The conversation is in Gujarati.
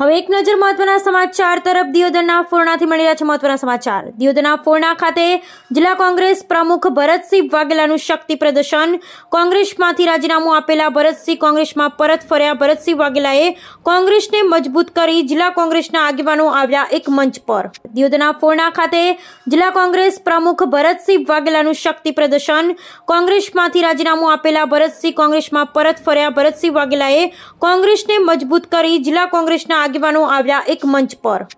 હવે એક નજર મહત્વના સમાચાર તરફ દિયોદરના ફોરણાથી મળી રહ્યા છે મહત્વના સમાચાર દિયોદરના ફોરણા ખાતે જિલ્લા કોંગ્રેસ પ્રમુખ ભરતસિંહ વાઘેલાનું શક્તિ પ્રદર્શન કોંગ્રેસમાંથી રાજીનામું આપેલા ભરતસિંહ કોંગ્રેસમાં પરત ફર્યા ભરતસિંહ વાઘેલાએ કોંગ્રેસને મજબૂત કરી જિલ્લા કોંગ્રેસના આગેવાનો આવ્યા એક મંચ પર દિયોદરના ફોરણા ખાતે જિલ્લા કોંગ્રેસ પ્રમુખ ભરતસિંહ વાઘેલાનું શક્તિ પ્રદર્શન કોંગ્રેસમાંથી રાજીનામું આપેલા ભરતસિંહ કોંગ્રેસમાં પરત ફર્યા ભરતસિંહ વાઘેલાએ કોંગ્રેસને મજબૂત કરી જિલ્લા કોંગ્રેસના आगवानों આવ્યા એક મંચ પર